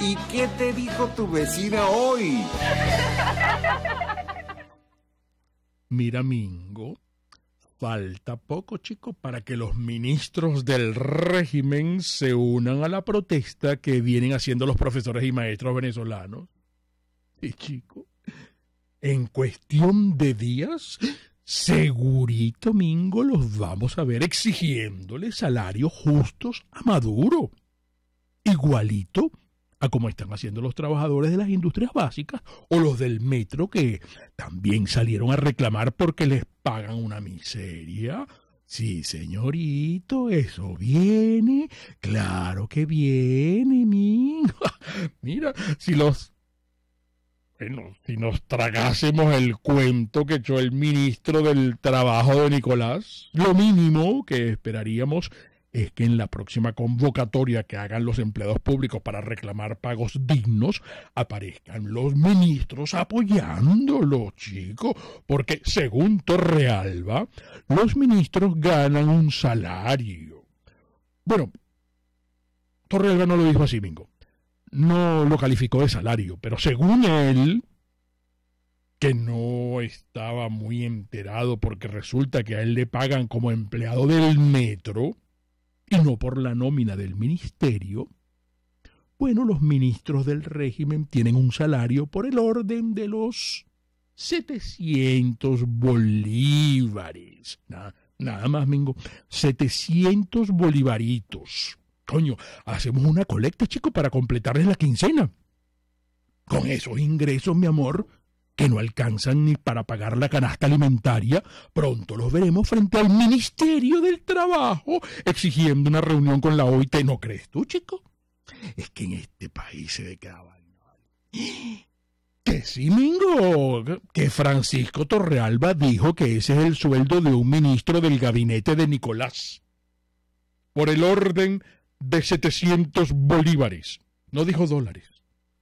¿Y qué te dijo tu vecina hoy? Mira, Mingo, falta poco, chico, para que los ministros del régimen se unan a la protesta que vienen haciendo los profesores y maestros venezolanos. Y, chico, en cuestión de días, segurito, Mingo, los vamos a ver exigiéndole salarios justos a Maduro. Igualito como están haciendo los trabajadores de las industrias básicas o los del metro que también salieron a reclamar porque les pagan una miseria. Sí, señorito, eso viene. Claro que viene, mi. Mira, si los bueno, si nos tragásemos el cuento que echó el ministro del Trabajo de Nicolás, lo mínimo que esperaríamos es que en la próxima convocatoria que hagan los empleados públicos para reclamar pagos dignos, aparezcan los ministros apoyándolo, chicos, porque según Torrealba, los ministros ganan un salario. Bueno, Torrealba no lo dijo así, Mingo. No lo calificó de salario, pero según él, que no estaba muy enterado porque resulta que a él le pagan como empleado del metro, y no por la nómina del ministerio, bueno, los ministros del régimen tienen un salario por el orden de los 700 bolívares. Nada, más, Mingo. 700 bolivaritos. Coño, hacemos una colecta, chico, para completarles la quincena. Con esos ingresos, mi amor, que no alcanzan ni para pagar la canasta alimentaria, pronto los veremos frente al Ministerio del Trabajo exigiendo una reunión con la OIT. ¿No crees tú, chico? Es que en este país se ve Que sí, Mingo, que Francisco Torrealba dijo que ese es el sueldo de un ministro del gabinete de Nicolás. Por el orden de 700 bolívares. No dijo dólares,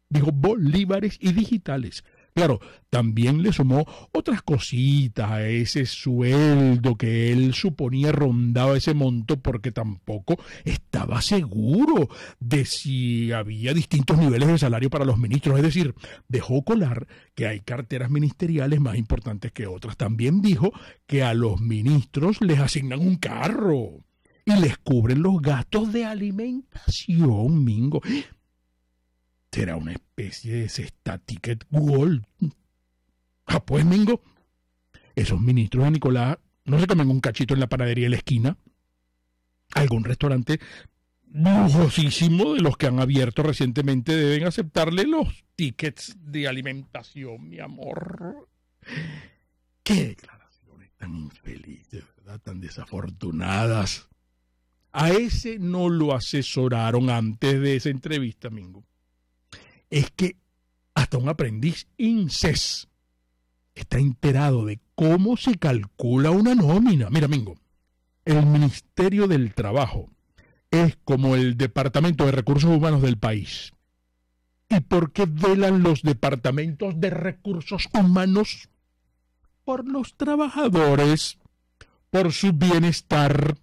dijo bolívares y digitales. Claro, también le sumó otras cositas a ese sueldo que él suponía rondaba ese monto porque tampoco estaba seguro de si había distintos niveles de salario para los ministros. Es decir, dejó colar que hay carteras ministeriales más importantes que otras. También dijo que a los ministros les asignan un carro y les cubren los gastos de alimentación, Mingo. Será una especie de cesta ticket gold. Ah, pues, Mingo, esos ministros de Nicolás no se comen un cachito en la panadería de la esquina. Algún restaurante lujosísimo de los que han abierto recientemente deben aceptarle los tickets de alimentación, mi amor. Qué declaraciones tan infelices, ¿verdad? Tan desafortunadas. A ese no lo asesoraron antes de esa entrevista, Mingo es que hasta un aprendiz INSES está enterado de cómo se calcula una nómina. Mira, Mingo, el Ministerio del Trabajo es como el Departamento de Recursos Humanos del país. ¿Y por qué velan los departamentos de recursos humanos? Por los trabajadores, por su bienestar,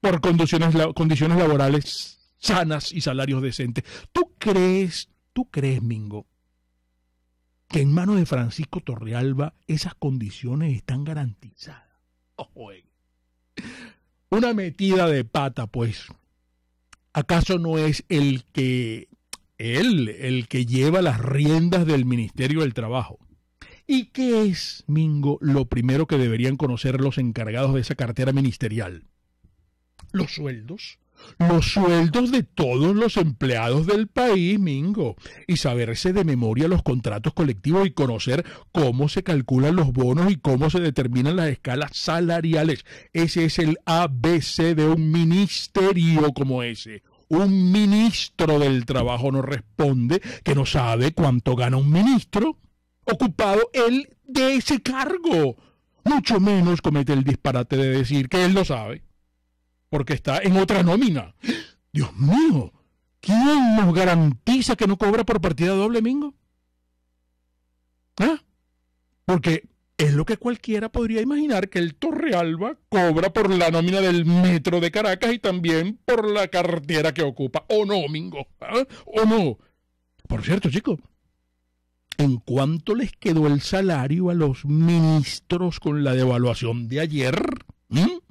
por condiciones, condiciones laborales sanas y salarios decentes. ¿Tú crees ¿Tú crees, Mingo, que en manos de Francisco Torrealba esas condiciones están garantizadas? Eh. una metida de pata, pues. ¿Acaso no es el que él, el que lleva las riendas del Ministerio del Trabajo? ¿Y qué es, Mingo, lo primero que deberían conocer los encargados de esa cartera ministerial? Los sueldos los sueldos de todos los empleados del país, Mingo, y saberse de memoria los contratos colectivos y conocer cómo se calculan los bonos y cómo se determinan las escalas salariales. Ese es el ABC de un ministerio como ese un ministro del trabajo no responde, que no sabe cuánto gana un ministro, ocupado él de ese cargo. Mucho menos comete el disparate de decir que él lo sabe porque está en otra nómina. Dios mío, ¿quién nos garantiza que no cobra por partida doble, Mingo? ¿Ah? Porque es lo que cualquiera podría imaginar que el Torrealba cobra por la nómina del metro de Caracas y también por la cartera que ocupa. ¿O no, Mingo? ¿Ah? ¿O no? Por cierto, chicos, ¿en cuánto les quedó el salario a los ministros con la devaluación de ayer? ¿Mm?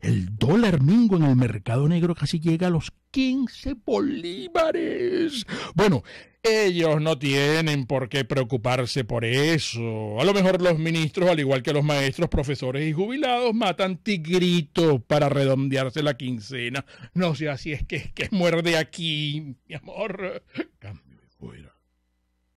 El dólar mingo en el mercado negro casi llega a los 15 bolívares. Bueno, ellos no tienen por qué preocuparse por eso. A lo mejor los ministros, al igual que los maestros, profesores y jubilados, matan tigritos para redondearse la quincena. No sé, así es que, que muerde aquí, mi amor. Cambio de fuera.